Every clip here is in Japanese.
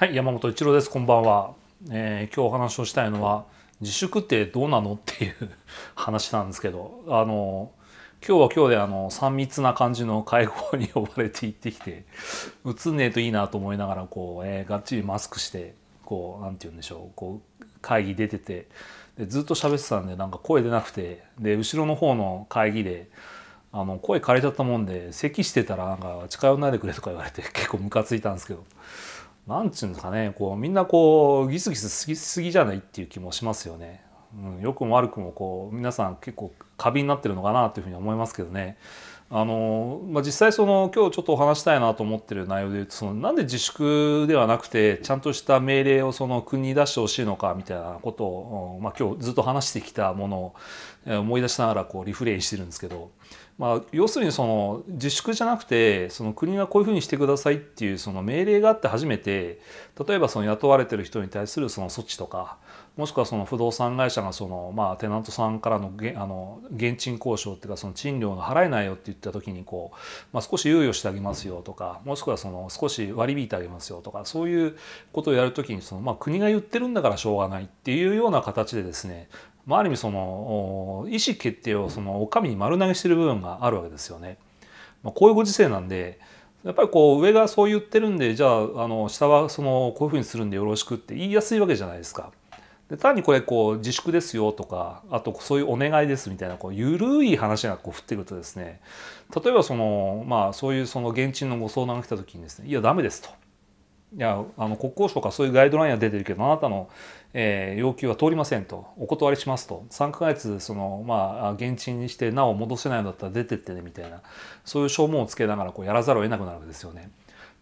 はい、山本一郎です。こんばんは。えー、今日お話をしたいのは自粛ってどうなのっていう 話なんですけど、あの今日は今日であの3密な感じの会合に呼ばれて行ってきて、うつんねえといいなと思いながらこう、えー、がっちりマスクして、こうなんて言うんでしょう、こう会議出てて、でずっと喋ってたんでなんか声出なくて、で後ろの方の会議で。あの声枯れちゃったもんで咳してたらなんか近寄らないでくれとか言われて結構ムカついたんですけどなんちゅうんですかねこうみんなこうギスギスすぎすぎじゃないっていう気もしますよね。うん、良くも悪くもこう皆さん結構過敏になってるのかなというふうに思いますけどね。あのまあ、実際その今日ちょっとお話したいなと思ってる内容で言うとそのなんで自粛ではなくてちゃんとした命令をその国に出してほしいのかみたいなことを、まあ、今日ずっと話してきたものを思い出しながらこうリフレインしてるんですけどまあ、要するにその自粛じゃなくてその国がこういうふうにしてくださいっていうその命令があって初めて例えばその雇われてる人に対するその措置とかもしくはその不動産会社がその、まあ、テナントさんからのあの現賃交渉っていうかその賃料が払えないよって言った時にこう、まあ、少し猶予してあげますよとかもしくはその少し割り引いてあげますよとかそういうことをやる時にその、まあ、国が言ってるんだからしょうがないっていうような形でですねまあ、ある意味その意思決定をそのお上に丸投げしてる部分があるわけですよね。まあ、こういうご時世なんでやっぱりこう上がそう言ってるんでじゃああの下はそのこういうふうにするんでよろしくって言いやすいわけじゃないですか。で単にこれこう自粛ですよとかあとそういうお願いですみたいなこう緩い話がこう降ってくるとですね例えばそのまあそういうその現地のご相談が来た時にですねいやダメですと。いやあの国交省からそういうガイドラインは出てるけどあなたの、えー、要求は通りませんとお断りしますと3か月その、まあ、現地にしてなお戻せないんだったら出てってねみたいなそういう証文をつけながらこうやらざるを得なくなるわけですよね。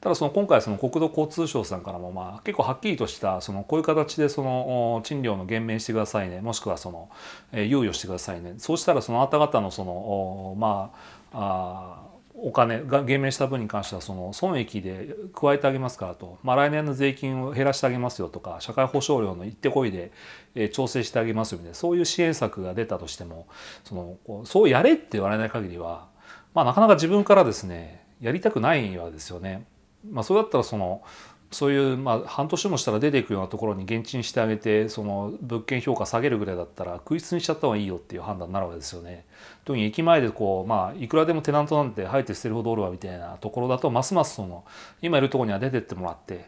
ただその今回その国土交通省さんからもまあ結構はっきりとしたそのこういう形でその賃料の減免してくださいねもしくはその猶予してくださいねそうしたらそのあなた方のそのまああお金が減免した分に関してはその損益で加えてあげますからと、まあ、来年の税金を減らしてあげますよとか社会保障料の行ってこいで、え調整してあげますよみたいなそういう支援策が出たとしてもそのそうやれって言われない限りは、まあ、なかなか自分からですねやりたくないわけですよね。まあ、それだったらそのそういう、まあ、半年もしたら出ていくようなところに現地にしてあげてその物件評価下げるぐらいだったら空室にしちゃった方がいいよっていう判断になるわけですよね。特に駅前でこう、まあ、いくらでもテナントなんて入って捨てるほどおるわみたいなところだとますますその今いるところには出てってもらって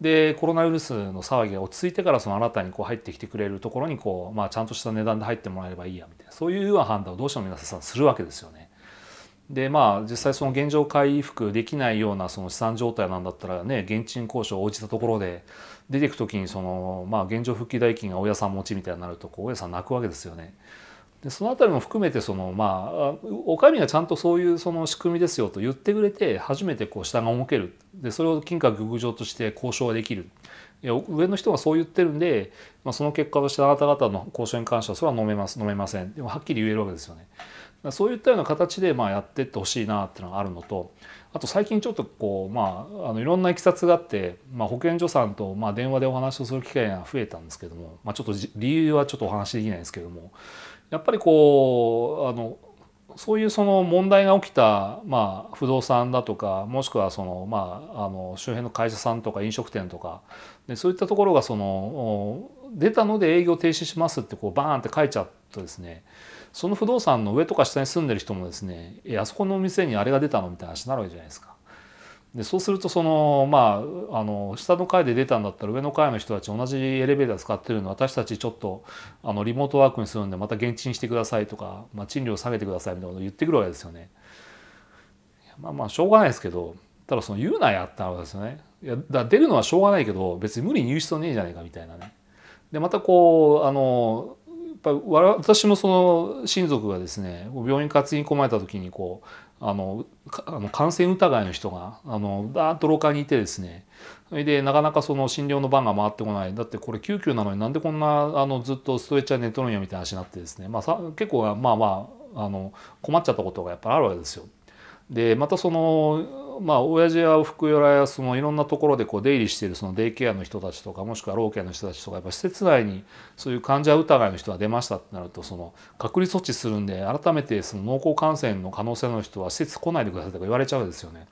でコロナウイルスの騒ぎが落ち着いてからその新たにこう入ってきてくれるところにこう、まあ、ちゃんとした値段で入ってもらえればいいやみたいなそういうような判断をどうしても皆さんするわけですよね。でまあ、実際その現状回復できないようなその資産状態なんだったらね現賃交渉を応じたところで出ていく時にその、まあ、現状復帰代金が親さん持ちみたいになるとこう親さん泣くわけですよね。でその辺りも含めてその、まあ、お上がちゃんとそういうその仕組みですよと言ってくれて初めてこう下が動けるでそれを金貨玉上として交渉ができる上の人がそう言ってるんで、まあ、その結果としてあなた方の交渉に関してはそれは飲めます飲めませんでもはっきり言えるわけですよね。そういったような形でまあやってってほしいなっていうのがあるのとあと最近ちょっとこうまああのいろんないきさつがあって、まあ、保健所さんとまあ電話でお話をする機会が増えたんですけども、まあ、ちょっと理由はちょっとお話できないんですけどもやっぱりこうあのそういうその問題が起きた、まあ、不動産だとかもしくはその、まあ、あの周辺の会社さんとか飲食店とかでそういったところがその出たので営業停止しますってこうバーンって書いちゃったですねその不動産の上とか下に住んでる人もですねえあそこの店にあれが出たのみたいな話になるわけじゃないですか。でそうするとそのまああの下の階で出たんだったら上の階の人たち同じエレベーター使ってるの私たちちょっとあのリモートワークにするんでまた現地にしてくださいとか、まあ、賃料下げてくださいみたいなこと言ってくるわけですよね。まあまあしょうがないですけどただその言うなやったわけですよね。いやだ出るのはしょうがないけど別に無理に言う必要ねえじゃないかみたいなね。でまたこうあのやっぱわ私もその親族がですね病院担ぎ込まれた時にこうあのあの感染疑いの人があのだーッと廊下にいてですねそれでなかなかその診療の番が回ってこないだってこれ救急なのになんでこんなあのずっとストレッチャー寝とるんやみたいな話になってですね、まあ、さ結構まあまああの困っちゃったことがやっぱりあるわけですよ。でまたそのまあ親父やおふくよらやそのいろんなところでこう出入りしているそのデイケアの人たちとかもしくは老健の人たちとかやっぱ施設内にそういう患者疑いの人が出ましたってなるとその隔離措置するんで改めてその濃厚感染の可能性の人は施設来ないでくださいとか言われちゃうですよね。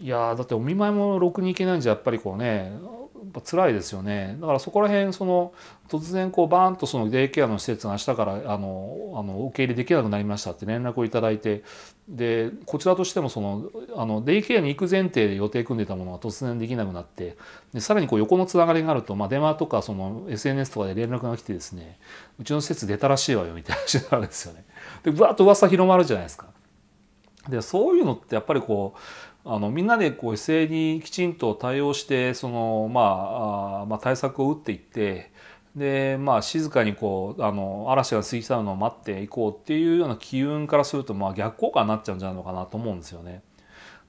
いやだってお見舞いもろくに行けないんじゃやっぱりこうねっぱ辛いですよねだからそこら辺その突然こうバーンとそのデイケアの施設が明日からあのあの受け入れできなくなりましたって連絡をいただいてでこちらとしてもそのあのデイケアに行く前提で予定組んでたものが突然できなくなってでさらにこう横のつながりがあると、まあ、電話とかその SNS とかで連絡が来てですねうちの施設出たらしいわよみたいな話になるんですよね。でぶわっと噂広まるじゃないですか。でそういうのってやっぱりこうあのみんなでこう一斉にきちんと対応してその、まあ、まあ対策を打っていってで、まあ、静かにこうあの嵐が過ぎ去るのを待っていこうっていうような機運からすると、まあ、逆効果になっちゃうんじゃないのかなと思うんですよね。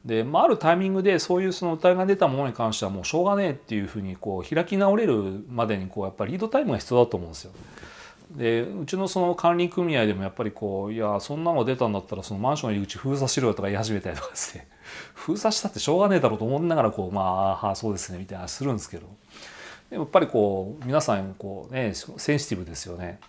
で、まあ、あるタイミングでそういうその疑いが出たものに関してはもうしょうがねえっていうふうにこう開き直れるまでにこうやっぱりリードタイムが必要だと思うんですよ。でうちのその管理組合でもやっぱりこういやそんなの出たんだったらそのマンションの入り口封鎖しろよとか言い始めたりとかですね封鎖したってしょうがねえだろうと思いながらこうまああそうですねみたいなするんですけどでもやっぱりこう皆さんこうねセンシティブですよね。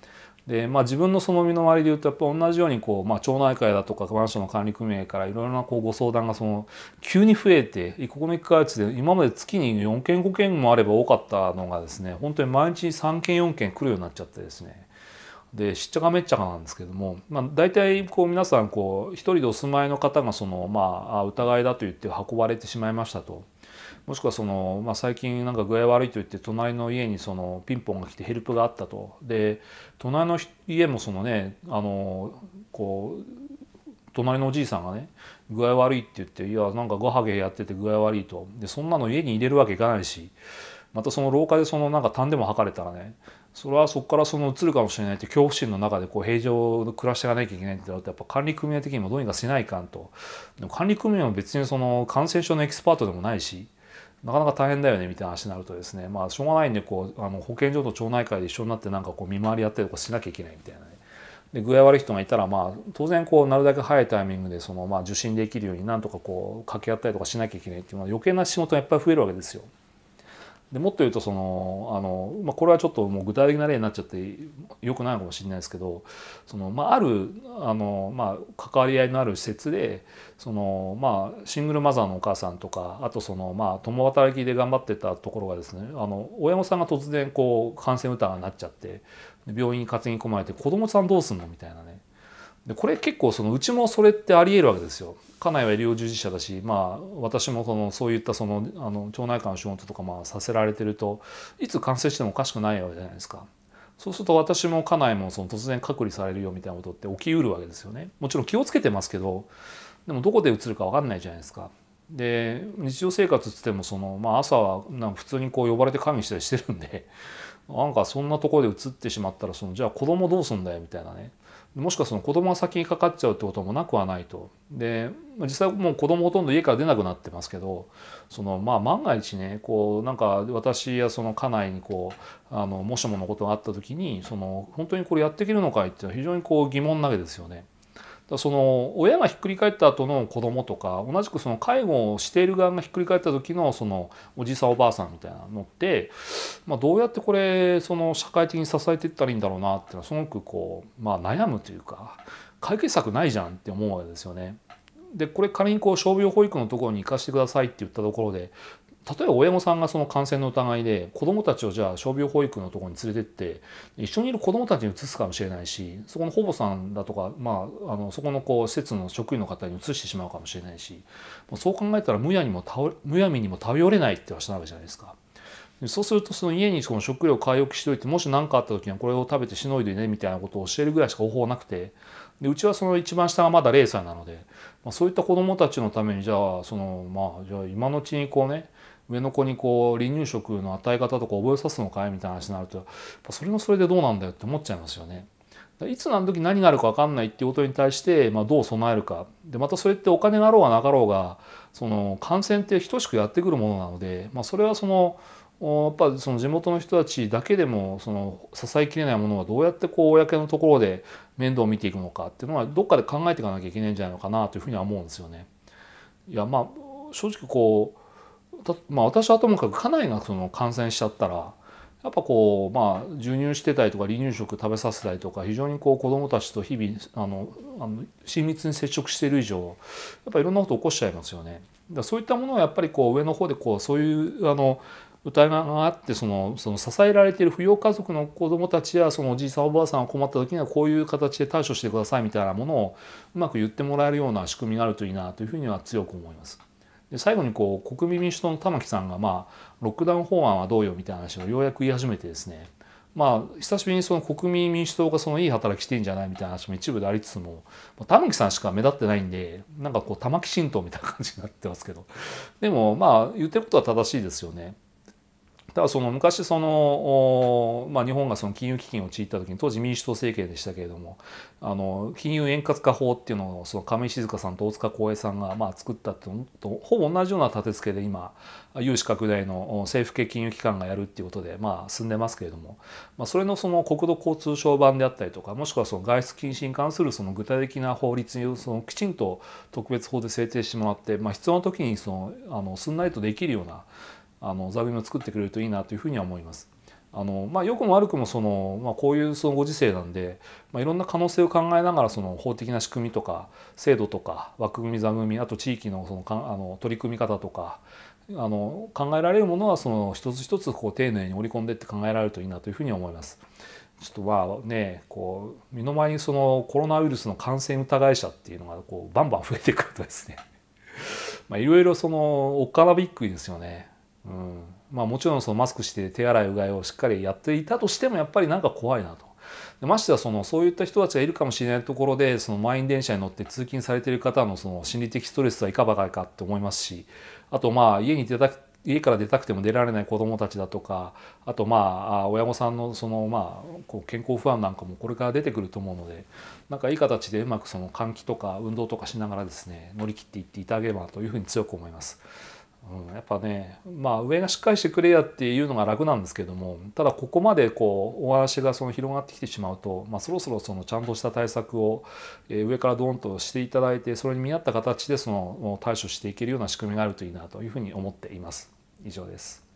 でまあ、自分のその身の回りでいうとやっぱ同じようにこう、まあ、町内会だとかマンションの管理組合からいろいろなこうご相談がその急に増えてエコノミか月で今まで月に4件5件もあれば多かったのがですね本当に毎日3件4件来るようになっちゃってですねでしっちゃかめっちゃかなんですけども、まあ、大体こう皆さんこう一人でお住まいの方がその、まあ、疑いだと言って運ばれてしまいましたと。もしくはその、まあ、最近なんか具合悪いと言って隣の家にそのピンポンが来てヘルプがあったとで隣の家もそのねあのこう隣のおじいさんがね具合悪いって言っていやなんかごはげやってて具合悪いとでそんなの家に入れるわけいかないしまたその廊下でそのなんか痰でも吐かれたらねそれはそこからその移るかもしれないって恐怖心の中でこう平常の暮らしていかなきゃいけないってなるとやっぱ管理組合的にもどうにかせないかんとでも管理組合も別にその感染症のエキスパートでもないしなかなか大変だよねみたいな話になるとですねまあしょうがないんでこうあの保健所と町内会で一緒になってなんかこう見回りやったりとかしなきゃいけないみたいな、ね、で具合悪い人がいたらまあ当然こうなるだけ早いタイミングでそのまあ受診できるようになんとかこう掛け合ったりとかしなきゃいけないっていうのは余計な仕事がいっぱい増えるわけですよ。でもっと言うとそのあの、まあ、これはちょっともう具体的な例になっちゃってよくないかもしれないですけどその、まあ、あるあの、まあ、関わり合いのある施設でその、まあ、シングルマザーのお母さんとかあとその、まあ、共働きで頑張ってたところがですねあの親御さんが突然こう感染疑になっちゃって病院に担ぎ込まれて子供さんどうすんのみたいなねでこれ結構そのうちもそれってありえるわけですよ。家内は医療従事者だし、まあ、私もそのそういったそのあの腸内科の仕事とかまあさせられてるといつ感染してもおかしくないわけじゃないですか。そうすると私も家内もその突然隔離されるよみたいなことって起きうるわけですよね。もちろん気をつけてますけどでもどこでうつるか分かんないじゃないですか。で日常生活っつってもその、まあ、朝はなんか普通にこう呼ばれて管理したりしてるんでなんかそんなところでうつってしまったらそのじゃあ子供どうすんだよみたいなねもしくはその子供が先にかかっちゃうってこともなくはないと。で実際もう子供ほとんど家から出なくなってますけどそのまあ万が一ねこうなんか私やその家内にこうあのもしものことがあった時にその本当にこれやっていけるのかいっていうのは非常にこう疑問なわけですよね。だその親がひっくり返った後の子供とか同じくその介護をしている側がひっくり返った時のそのおじさんおばあさんみたいなのって、まあ、どうやってこれその社会的に支えていったらいいんだろうなっていうのはすごくこう、まあ、悩むというか解決策ないじゃんって思うわけですよね。でこれ仮にこう傷病保育のところに行かせてくださいって言ったところで例えば親御さんがその感染の疑いで子どもたちをじゃあ傷病保育のところに連れてって一緒にいる子どもたちに移すかもしれないしそこの保母さんだとか、まあ、あのそこのこう施設の職員の方に移してしまうかもしれないしもそう考えたらむやにもむやみにも頼れないって話なわけじゃないですか。そうするとその家にその食料を買い置きしておいてもし何かあった時にはこれを食べてしのいでねみたいなことを教えるぐらいしか方法はなくてでうちはその一番下がまだ0歳なので、まあ、そういった子どもたちのためにじゃあその、まあ、じゃあ今のうちにこうね上の子にこう離乳食の与え方とか覚えさすのかいみたいな話になるとそれもそれでどうなんだよって思っちゃいますよね。いつ何時何があるか分かんないっていうことに対して、まあ、どう備えるかでまたそれってお金があろうがなかろうがその感染って等しくやってくるものなので、まあ、それはそのやっぱその地元の人たちだけでもその支えきれないものはどうやってこう公のところで面倒を見ていくのかっていうのはどっかで考えていかなきゃいけないんじゃないのかなというふうには思うんですよね。いやまあ正直こうまあ、私はともかく家内がその感染しちゃったらやっぱこうまあ授乳してたりとか離乳食食べさせたりとか非常にこう子どもたちと日々あのあの親密に接触している以上やっぱいろんなこと起こしちゃいますよね。だそういったものはやっぱりこう上の方でこうそういうあの疑があってそのその支えられている扶養家族の子どもたちやそのおじいさんおばあさんが困った時にはこういう形で対処してくださいみたいなものをうまく言ってもらえるような仕組みがあるといいなというふうには強く思います。で最後にこう国民民主党の玉木さんが、まあ、ロックダウン法案はどうよみたいな話をようやく言い始めてですねまあ、久しぶりにその国民民主党がそのいい働きしてんじゃないみたいな話も一部でありつつも玉木さんしか目立ってないんでなんかこう玉木新党みたいな感じになってますけどでもまあ言ってることは正しいですよね。ただその昔その、まあ、日本がその金融危機に陥った時に当時民主党政権でしたけれどもあの金融円滑化法っていうのをその亀井静香さんと大塚光栄さんがまあ作ったってとほぼ同じような立て付けで今融資拡大の政府系金融機関がやるっていうことでまあ進んでますけれども、まあ、それのその国土交通省版であったりとかもしくはその外出禁止に関するその具体的な法律をそのきちんと特別法で制定してもらって、まあ、必要な時にそのあのすんなりとできるようなあの座組を作ってくれるといいなというふうには思います。あのまあ、良くも悪くもその、まあ、こういうそのご時世なんで、まあ、いろんな可能性を考えながらその法的な仕組みとか制度とか枠組み座組みあと地域のそのかあの取り組み方とかあの考えられるものはその一つ一つこう丁寧に織り込んでって考えられるといいなというふうに思います。ちょっとまあねこう身の前にそのコロナウイルスの感染疑い者っていうのがこうバンバン増えてくるとですね まあいろいろそのおっかなびっくりですよね。うんまあ、もちろんそのマスクして手洗いうがいをしっかりやっていたとしてもやっぱりなんか怖いなと。でましてはそのそういった人たちがいるかもしれないところでその満員電車に乗って通勤されている方のその心理的ストレスはいかばかりかって思いますしあとまあ家に出た家から出たくても出られない子どもたちだとかあとまあ親御さんのそのまあこう健康不安なんかもこれから出てくると思うのでなんかいい形でうまくその換気とか運動とかしながらですね乗り切っていっていただければというふうに強く思います。うん、やっぱね、まあ、上がしっかりしてくれやっていうのが楽なんですけどもただここまでこう大足がその広がってきてしまうと、まあ、そろそろそのちゃんとした対策を、え上からドーンとしていただいてそれに見合った形でその対処していけるような仕組みがあるといいなというふうに思っています。以上です